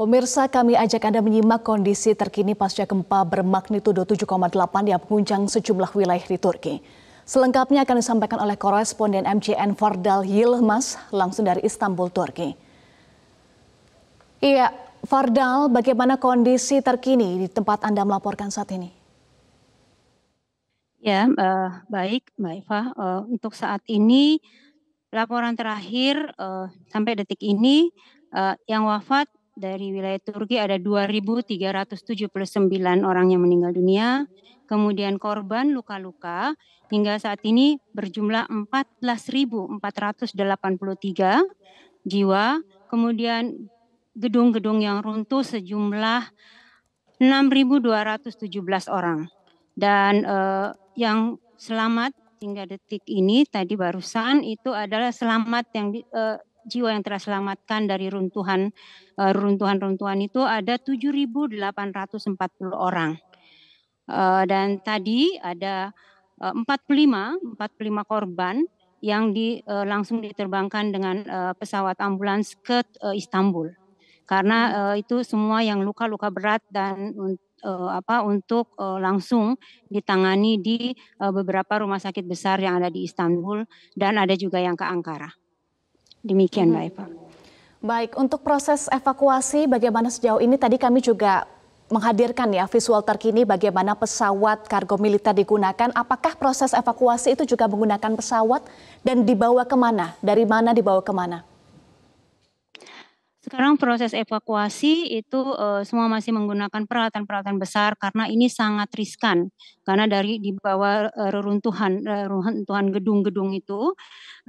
Pemirsa kami ajak Anda menyimak kondisi terkini pasca gempa bermagnitudo 7,8 yang mengguncang sejumlah wilayah di Turki. Selengkapnya akan disampaikan oleh koresponden MCN Fardal Yilmaz langsung dari Istanbul, Turki. Iya, Fardal, bagaimana kondisi terkini di tempat Anda melaporkan saat ini? Ya, uh, baik Mbak Eva. Uh, untuk saat ini laporan terakhir uh, sampai detik ini uh, yang wafat dari wilayah Turki ada 2.379 orang yang meninggal dunia. Kemudian korban luka-luka hingga saat ini berjumlah 14.483 jiwa. Kemudian gedung-gedung yang runtuh sejumlah 6.217 orang. Dan eh, yang selamat hingga detik ini tadi barusan itu adalah selamat yang eh, jiwa yang telah selamatkan dari runtuhan eh, runtuhan-runtuhan itu ada 7.840 orang. Eh, dan tadi ada 45 eh, 45 korban yang di, langsung diterbangkan dengan pesawat ambulans ke Istanbul. Karena itu semua yang luka-luka berat dan apa untuk langsung ditangani di beberapa rumah sakit besar yang ada di Istanbul dan ada juga yang ke Ankara. Demikian mm-hmm. Mbak Eva. Baik, untuk proses evakuasi bagaimana sejauh ini tadi kami juga menghadirkan ya visual terkini bagaimana pesawat kargo militer digunakan. Apakah proses evakuasi itu juga menggunakan pesawat dan dibawa kemana? Dari mana dibawa kemana? Sekarang proses evakuasi itu uh, semua masih menggunakan peralatan-peralatan besar karena ini sangat riskan karena dari di bawah eh, reruntuhan eh, reruntuhan gedung-gedung itu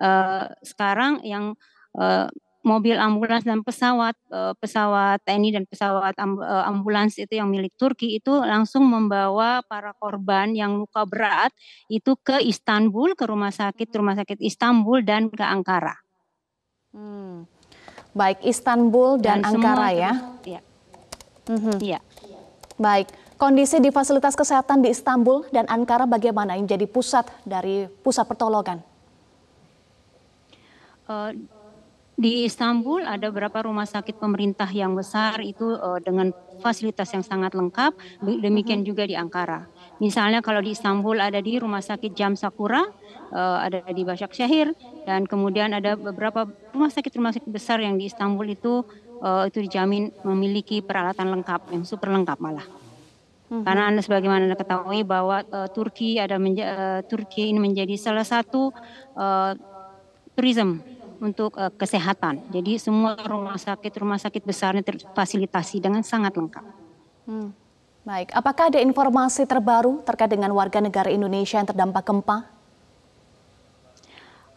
uh, sekarang yang uh, mobil ambulans dan pesawat pesawat TNI dan pesawat ambulans itu yang milik Turki itu langsung membawa para korban yang luka berat itu ke Istanbul ke rumah sakit rumah sakit Istanbul dan ke Ankara. Hmm baik Istanbul dan, dan Ankara semua, ya. Iya. Mm-hmm. ya. Baik. Kondisi di fasilitas kesehatan di Istanbul dan Ankara bagaimana yang jadi pusat dari pusat pertolongan? Uh, di Istanbul ada beberapa rumah sakit pemerintah yang besar itu uh, dengan fasilitas yang sangat lengkap. Demikian mhm. juga di Ankara. Misalnya kalau di Istanbul ada di Rumah Sakit Jam Sakura, uh, ada di Başakşehir, dan kemudian ada beberapa rumah sakit rumah sakit besar yang di Istanbul itu uh, itu dijamin memiliki peralatan lengkap yang super lengkap malah hmm. karena anda sebagaimana anda ketahui bahwa uh, Turki ada menja uh, Turki ini menjadi salah satu uh, turism untuk uh, kesehatan jadi semua rumah sakit rumah sakit besarnya terfasilitasi dengan sangat lengkap. Hmm. Baik, apakah ada informasi terbaru terkait dengan warga negara Indonesia yang terdampak gempa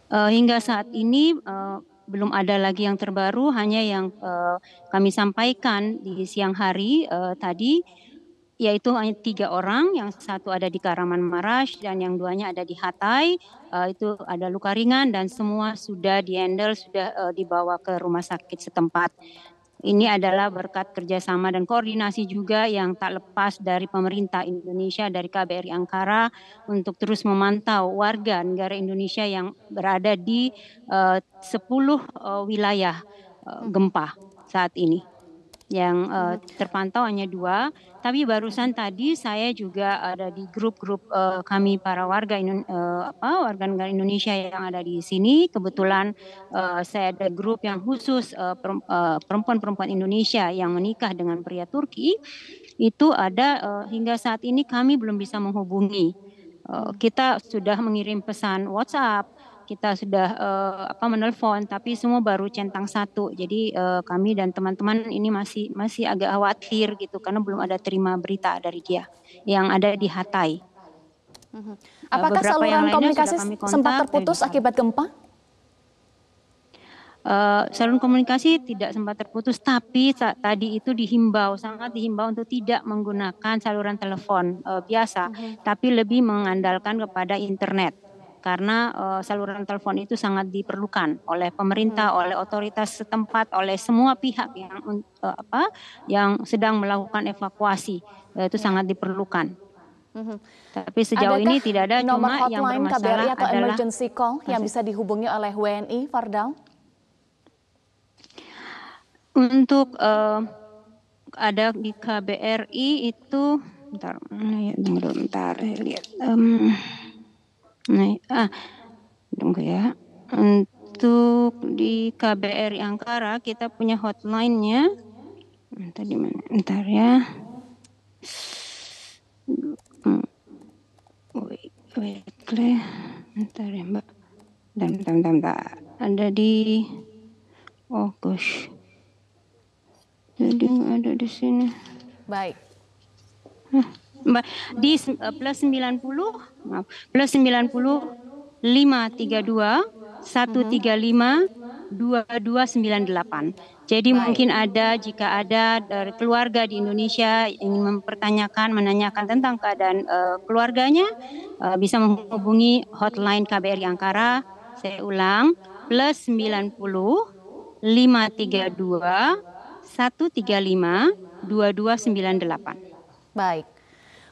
Uh, hingga saat ini uh, belum ada lagi yang terbaru, hanya yang uh, kami sampaikan di siang hari uh, tadi, yaitu hanya tiga orang, yang satu ada di Karaman Marash dan yang duanya ada di Hatay, uh, itu ada luka ringan dan semua sudah dihandle, sudah uh, dibawa ke rumah sakit setempat. Ini adalah berkat kerjasama dan koordinasi juga yang tak lepas dari pemerintah Indonesia, dari KBRI Angkara untuk terus memantau warga negara Indonesia yang berada di uh, 10 uh, wilayah uh, gempa saat ini yang uh, terpantau hanya dua. Tapi barusan hmm. tadi saya juga ada di grup-grup uh, kami para warga Indo uh, eh, apa warga negara Indonesia yang ada di sini. Kebetulan uh, saya ada grup yang khusus perempuan perempuan-perempuan Indonesia yang menikah dengan pria Turki. Itu ada uh, hingga saat ini kami belum bisa menghubungi. Uh, kita sudah mengirim pesan WhatsApp kita sudah uh, apa menelpon tapi semua baru centang satu jadi uh, kami dan teman-teman ini masih masih agak khawatir gitu karena belum ada terima berita dari dia yang ada di Hatay. Mhm. Eh, Apakah Beberapa saluran komunikasi kontak, sempat terputus eh, akibat gempa? Uh, saluran komunikasi tidak sempat terputus, tapi tadi itu dihimbau sangat dihimbau untuk tidak menggunakan saluran telepon uh, biasa, uh mhm. -huh. tapi lebih mengandalkan kepada internet karena uh, saluran telepon itu sangat diperlukan oleh pemerintah, hmm. oleh otoritas setempat, oleh semua pihak yang uh, apa yang sedang melakukan evakuasi uh, itu sangat diperlukan. hmm Tapi sejauh Adakah ini tidak ada nomor cuma yang bermasalah KBRI atau adalah call yang bisa dihubungi oleh WNI, Fardal? Untuk uh, ada di KBRI itu bentar, ya, bentar, bentar ya, lihat. Um, Nah, ah, tunggu ya. Untuk di KBRI Angkara kita punya hotline-nya. Entar di mana? Entar ya. Wait, wait, Entar ya, Mbak. Dan bentar, bentar, Ada di Oh, gosh. Jadi ada di sini. Baik. Hah di eh, plus 90 maaf, plus 90 532 135 2298. Jadi Baik. mungkin ada jika ada dari keluarga di Indonesia ingin mempertanyakan, menanyakan tentang keadaan uh, keluarganya, uh, bisa menghubungi hotline KBRI Angkara. Saya ulang plus 90 532 135 2298. Baik.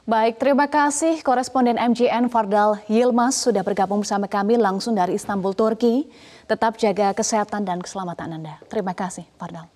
Baik, terima kasih koresponden MGN Fardal Yilmaz sudah bergabung bersama kami langsung dari Istanbul, Turki. Tetap jaga kesehatan dan keselamatan Anda. Terima kasih, Fardal.